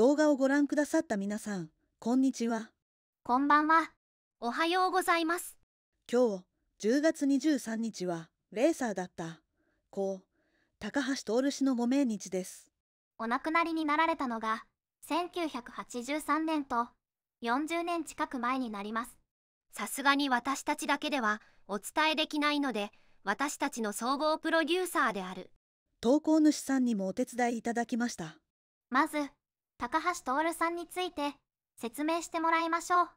動画をご覧くださった皆さん、こんにちは。こんばんは。おはようございます。今日、10月23日は、レーサーだった。こう、高橋徹氏のご命日です。お亡くなりになられたのが、1983年と、40年近く前になります。さすがに私たちだけでは、お伝えできないので、私たちの総合プロデューサーである。投稿主さんにもお手伝いいただきました。まず、高橋徹さんについて説明してもらいましょう。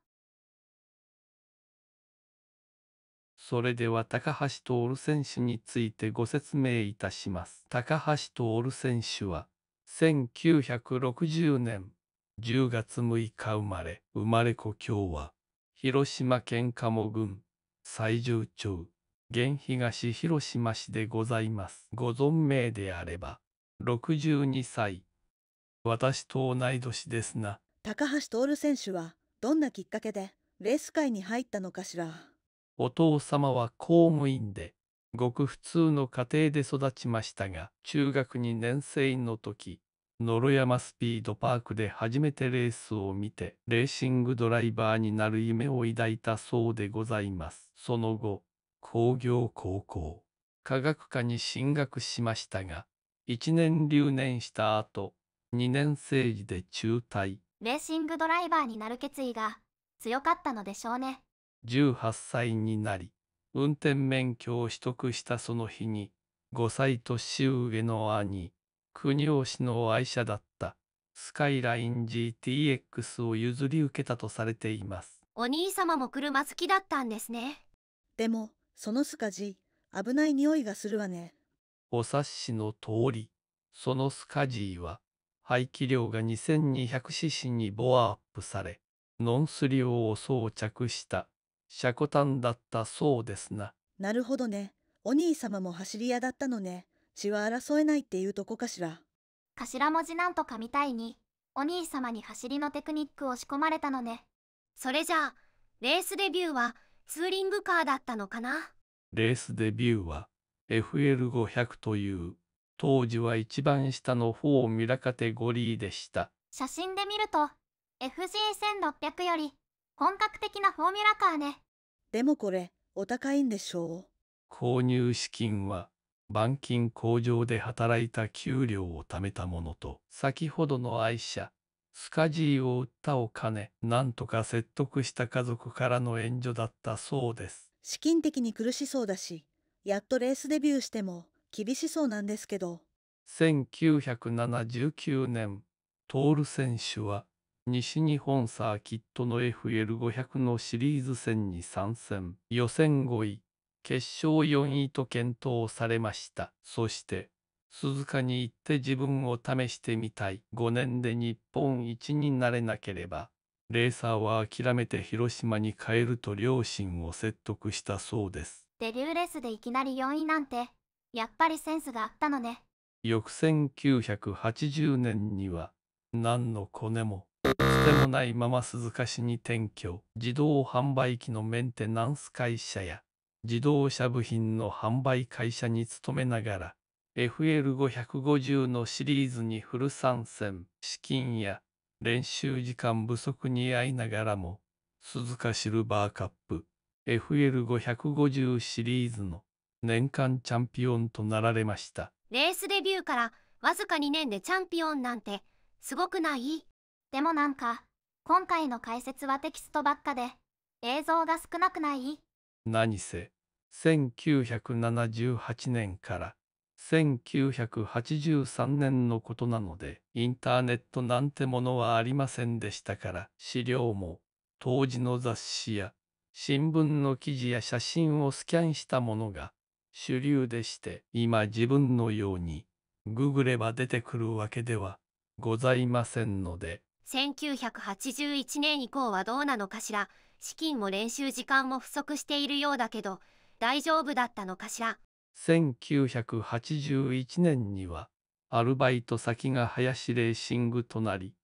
それでは高橋徹選手についてご説明いたします。高橋徹選手は1960年10月6日生まれ、生まれ故郷は広島県鴨郡西条町現東広島市でございます。ご存命であれば62歳。私と同い年ですな。高橋徹選手はどんなきっかけでレース界に入ったのかしら。お父様は公務員で、ごく普通の家庭で育ちましたが、中学2年生の時、野呂山スピードパークで初めてレースを見て、レーシングドライバーになる夢を抱いたそうでございます。その後、工業高校、科学科に進学しましたが、1年留年した後、2年生で中退レーシングドライバーになる決意が強かったのでしょうね18歳になり運転免許を取得したその日に5歳年上の兄国氏の愛車だったスカイライン GTX を譲り受けたとされていますお兄様も車好きだったんですねでもそのスカジ危ない匂いがするわねお察しの通りそのスカジーは排気量が 2200cc にボアアップされ、ノンスリオを装着したシャコタンだったそうですな。なるほどね。お兄様も走り屋だったのね。血は争えないっていうとこかしら。頭文字なんとかみたいに、お兄様に走りのテクニックを仕込まれたのね。それじゃあ、レースデビューはツーリングカーだったのかなレースデビューは FL500 という当時は一番下の方ミラカテゴリーでした。写真で見ると FG1600 より本格的なフォーミュラカーね。でもこれお高いんでしょう購入資金は板金工場で働いた給料を貯めたものと先ほどの愛車スカジーを売ったお金なんとか説得した家族からの援助だったそうです資金的に苦しそうだしやっとレースデビューしても厳しそうなんですけど。1979年、トール選手は西日本サーキットの FL500 のシリーズ戦に参戦、予選5位、決勝4位と検討されました。そして、鈴鹿に行って自分を試してみたい。5年で日本一になれなければ、レーサーは諦めて広島に帰ると両親を説得したそうです。デビューレースでいきなり4位なんて、やっぱりセンスがあったのね。翌1980年には、何のコネも、つてもないまま鈴鹿市に転居、自動販売機のメンテナンス会社や、自動車部品の販売会社に勤めながら、FL550 のシリーズにフル参戦、資金や練習時間不足に遭いながらも、鈴鹿シルバーカップ FL550 シリーズの年間チャンピオンとなられましたレースデビューからわずか2年でチャンピオンなんてすごくないでもなんか今回の解説はテキストばっかで映像が少なくない何せ1978年から1983年のことなのでインターネットなんてものはありませんでしたから資料も当時の雑誌や新聞の記事や写真をスキャンしたものが主流でして、今自分のように、ググれば出てくるわけではございませんので。1981年以降はどうなのかしら、資金も練習時間も不足しているようだけど、大丈夫だったのかしら。1981年には、アルバイト先が林レーシングとなり、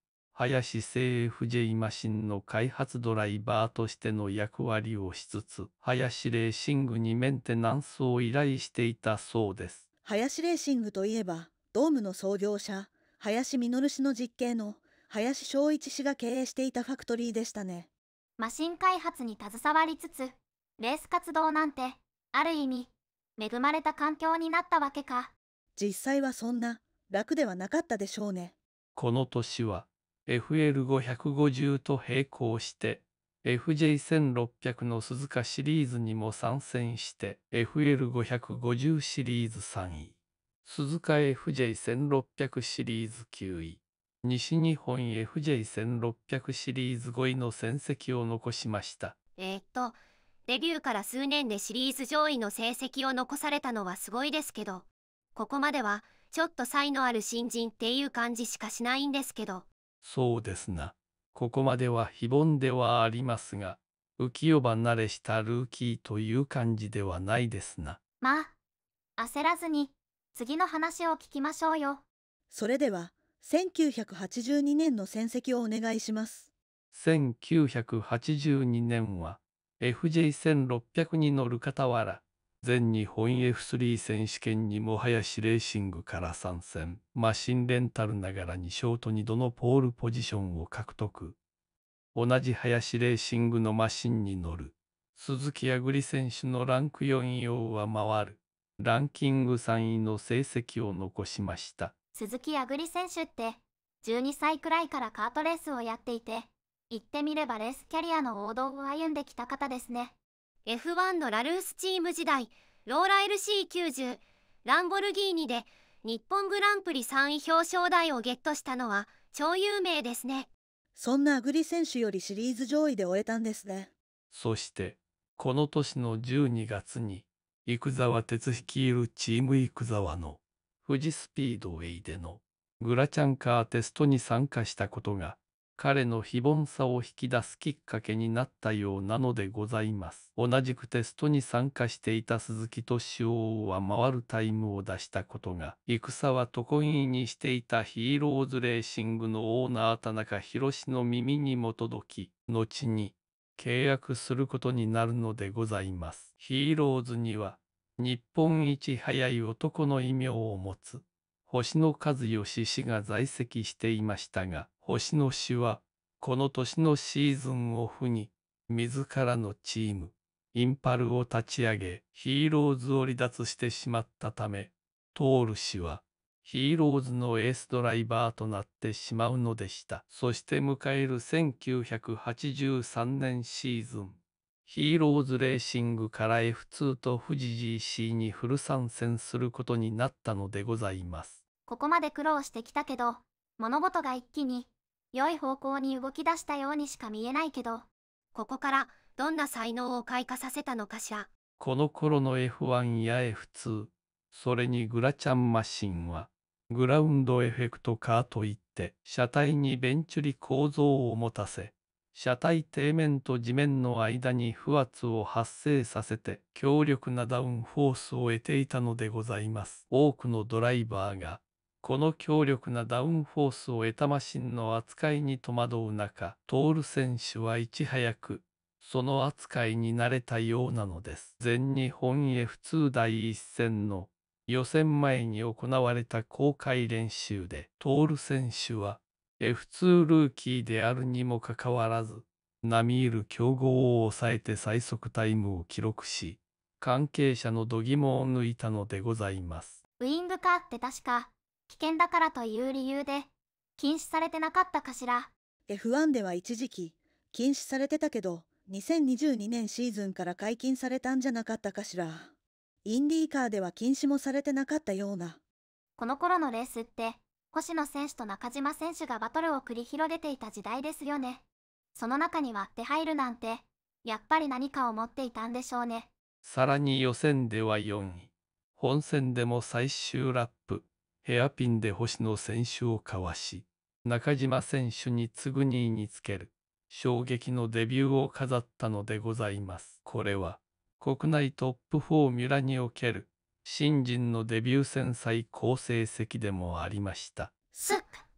林政府 j マシンの開発ドライバーとしての役割をしつつ、林レーシングにメンテナンスを依頼していたそうです。林レーシングといえば、ドームの創業者、林実氏の実刑の、林昭一氏が経営していたファクトリーでしたね。マシン開発に携わりつつ、レース活動なんて、ある意味、恵まれた環境になったわけか。実際はそんな、楽ではなかったでしょうね。この年は、f l 5 5 0と並行して FJ1600 の鈴鹿シリーズにも参戦して FL550 シリーズ3位鈴鹿 FJ1600 シリーズ9位西日本 FJ1600 シリーズ5位の戦績を残しましたえー、っとデビューから数年でシリーズ上位の成績を残されたのはすごいですけどここまではちょっと才のある新人っていう感じしかしないんですけどそうですな。ここまでは非凡ではありますが、浮世離れしたルーキーという感じではないですな。まあ、焦らずに、次の話を聞きましょうよ。それでは、1982年の戦績をお願いします。1982年は、FJ1600 に乗る傍ら、全日本 F3 選手権にもはやしレーシングから参戦。マシンレンタルながらにショート2度のポールポジションを獲得。同じ林レーシングのマシンに乗る。鈴木やぐり選手のランク4位を上回る。ランキング3位の成績を残しました。鈴木やぐり選手って、12歳くらいからカートレースをやっていて、言ってみればレースキャリアの王道を歩んできた方ですね。F1 のラルースチーム時代ローラ LC90 ランボルギーニで日本グランプリ3位表彰台をゲットしたのは超有名ですねそんなアグリ選手よりシリーズ上位で終えたんですねそしてこの年の12月に生沢哲率いるチーム生沢の富士スピードウェイでのグラチャンカーテストに参加したことが彼の非凡さを引き出すきっかけになったようなのでございます。同じくテストに参加していた鈴木敏夫は回るタイムを出したことが、戦は床意にしていたヒーローズレーシングのオーナー田中宏の耳にも届き、後に契約することになるのでございます。ヒーローズには、日本一早い男の異名を持つ。星野和義氏が在籍していましたが、星野氏は、この年のシーズンオフに、自らのチーム、インパルを立ち上げ、ヒーローズを離脱してしまったため、トール氏は、ヒーローズのエースドライバーとなってしまうのでした。そして迎える1983年シーズン、ヒーローズレーシングから F2 と富士 GC にフル参戦することになったのでございます。ここまで苦労してきたけど、物事が一気に良い方向に動き出したようにしか見えないけど、ここからどんな才能を開花させたのかしら。この頃の F1 や F2、それにグラチャンマシンは、グラウンドエフェクトカーといって、車体にベンチュリ構造を持たせ、車体底面と地面の間に負圧を発生させて強力なダウンフォースを得ていたのでございます。多くのドライバーがこの強力なダウンフォースを得たマシンの扱いに戸惑う中、トール選手はいち早くその扱いに慣れたようなのです。全日本 F2 第一戦の予選前に行われた公開練習で、トール選手は F2 ルーキーであるにもかかわらず、並みいる強豪を抑えて最速タイムを記録し、関係者の度肝を抜いたのでございます。ウイングカーって確か、危険だからという理由で、禁止されてなかったかしら。F1 では一時期、禁止されてたけど、2022年シーズンから解禁されたんじゃなかったかしら。インディーカーでは禁止もされてなかったような。この頃のレースって、星野選手と中島選手がバトルを繰り広げていた時代ですよね。その中に割って入るなんて、やっぱり何かを持っていたんでしょうね。さらに予選では4位。本戦でも最終ラップ、ヘアピンで星野選手をかわし、中島選手に次ぐ2位につける、衝撃のデビューを飾ったのでございます。これは、国内トップフォーミュラにおける、新人のデビュー戦最高成績でもありました。す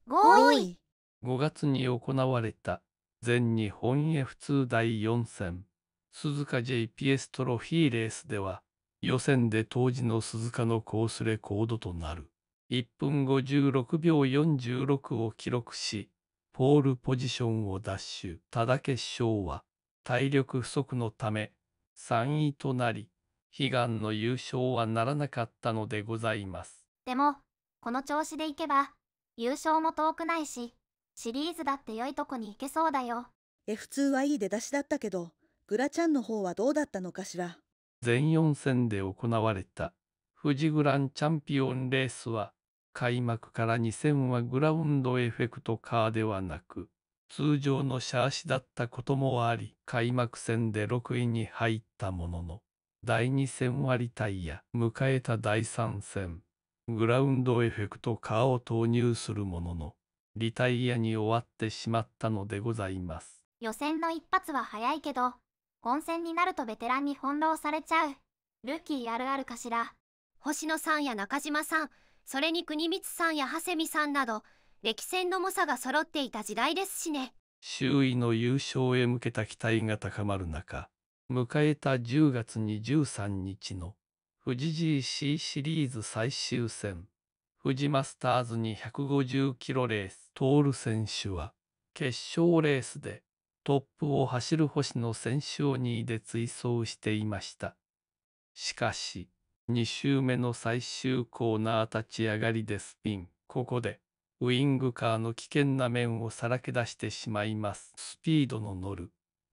ごい !5 月に行われた全日本 F2 第4戦鈴鹿 JPS トロフィーレースでは予選で当時の鈴鹿のコースレコードとなる1分56秒46を記録しポールポジションを奪取ただ決勝は体力不足のため3位となり悲願の優勝はならなかったのでございます。でも、この調子でいけば、優勝も遠くないし、シリーズだって良いとこに行けそうだよ。F2 はいい出だしだったけど、グラちゃんの方はどうだったのかしら。全4戦で行われた、富士グランチャンピオンレースは、開幕から2戦はグラウンドエフェクトカーではなく、通常のシャーシだったこともあり、開幕戦で6位に入ったものの、第2戦はリタイア。迎えた第3戦。グラウンドエフェクトカーを投入するものの、リタイアに終わってしまったのでございます。予選の一発は早いけど、混戦になるとベテランに翻弄されちゃう。ルーキーあるあるかしら。星野さんや中島さん、それに国光さんや長谷美さんなど、歴戦の猛者が揃っていた時代ですしね。周囲の優勝へ向けた期待が高まる中、迎えた10月23日の富士 GC シリーズ最終戦、富士マスターズに150キロレース、トール選手は、決勝レースでトップを走る星野選手を2位で追走していました。しかし、2周目の最終コーナー立ち上がりでスピン。ここで、ウイングカーの危険な面をさらけ出してしまいます。スピードの乗る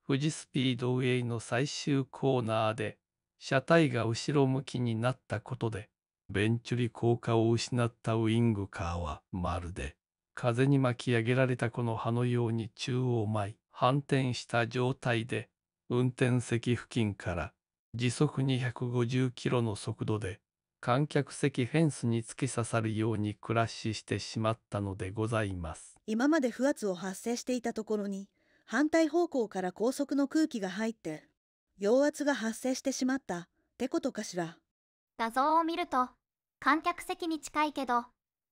富士スピードウェイの最終コーナーで、車体が後ろ向きになったことで、ベンチュリ効果を失ったウイングカーは、まるで、風に巻き上げられたこの葉のように中央前、反転した状態で、運転席付近から時速250キロの速度で観客席フェンスに突き刺さるようにクラッシュしてしまったのでございます。今まで不圧を発生していたところに反対方向から高速の空気が入って陽圧が発生してしまったってことかしら画像を見ると観客席に近いけど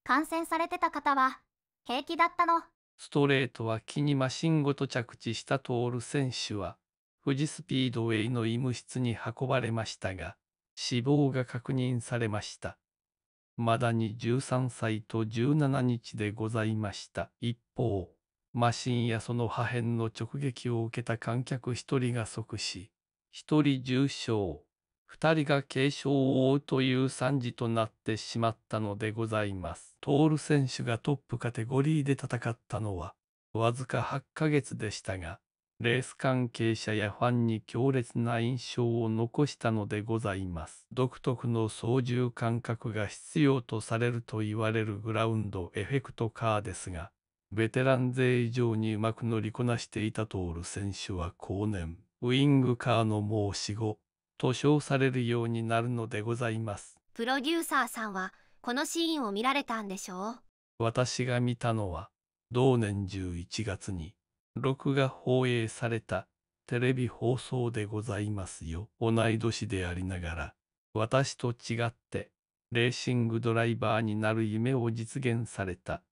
感染されてた方は平気だったのストレートは木にマシンごと着地したトール選手は富士スピードウェイの医務室に運ばれましたが死亡が確認されましたまだに13歳と17日でございました一方マシンやその破片の直撃を受けた観客1人が即死、1人重傷、2人が軽傷を負うという惨事となってしまったのでございます。トール選手がトップカテゴリーで戦ったのは、わずか8ヶ月でしたが、レース関係者やファンに強烈な印象を残したのでございます。独特の操縦感覚が必要とされると言われるグラウンドエフェクトカーですが、ベテラン勢以上にうまく乗りこなしていたトール選手は後年、ウイングカーの申し子、と称されるようになるのでございます。プロデューサーさんは、このシーンを見られたんでしょう私が見たのは、同年11月に、録画放映された、テレビ放送でございますよ。同い年でありながら、私と違って、レーシングドライバーになる夢を実現された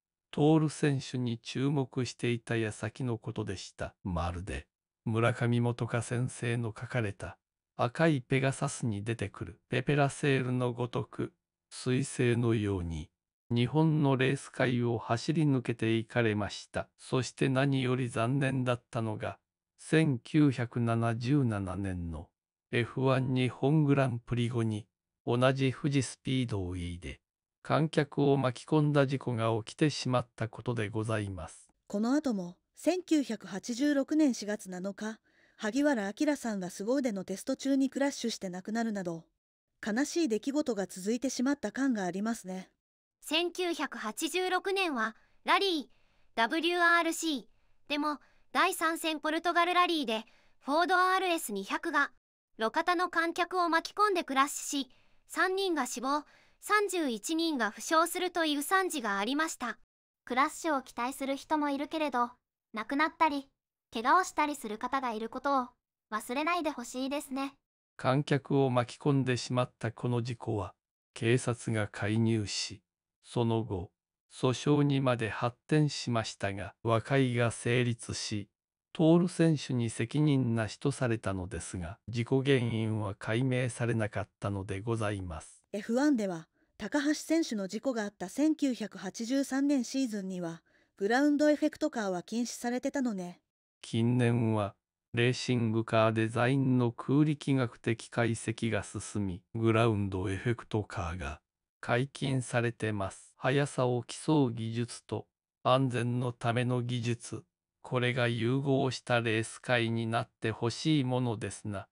ル選手に注目していた矢先のことでした。まるで、村上元香先生の書かれた、赤いペガサスに出てくるペペラセールのごとく、彗星のように、日本のレース界を走り抜けていかれました。そして何より残念だったのが、1977年の F1 日本グランプリ後に、同じ富士スピードをいいで、観客を巻き込んだ事故が起きてしまったことでございますこの後も1986年4月7日萩原明さんが凄腕のテスト中にクラッシュして亡くなるなど悲しい出来事が続いてしまった感がありますね1986年はラリー WRC でも第3戦ポルトガルラリーでフォード RS200 が路肩の観客を巻き込んでクラッシュし3人が死亡31人が負傷するという惨事がありましたクラッシュを期待する人もいるけれど亡くなったり怪我をしたりする方がいることを忘れないでほしいですね観客を巻き込んでしまったこの事故は警察が介入しその後訴訟にまで発展しましたが和解が成立し徹選手に責任なしとされたのですが事故原因は解明されなかったのでございます F1 では高橋選手の事故があった1983年シーズンにはグラウンドエフェクトカーは禁止されてたのね近年はレーシングカーデザインの空力学的解析が進みグラウンドエフェクトカーが解禁されてます速さを競う技術と安全のための技術これが融合したレース界になってほしいものですな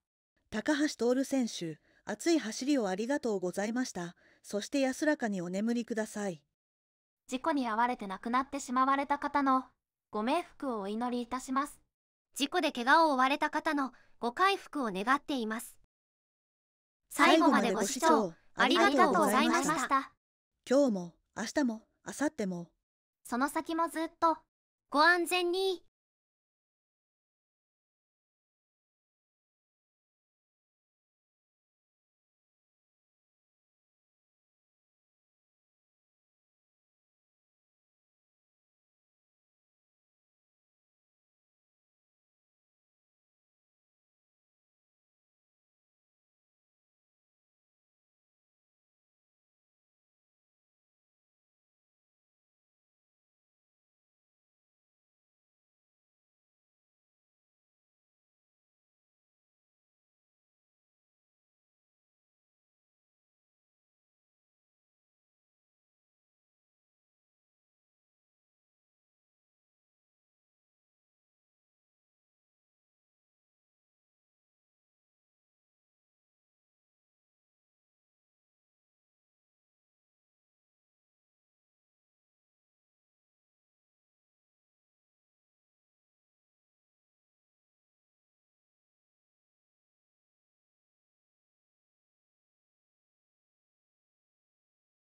高橋徹選手熱い走りをありがとうございましたそして安らかにお眠りください。事故に遭われて亡くなってしまわれた方のご冥福をお祈りいたします。事故で怪我を負われた方のご回復を願っています。最後までご視聴ありがとうございました。今日も明日も明後日もその先もずっとご安全に。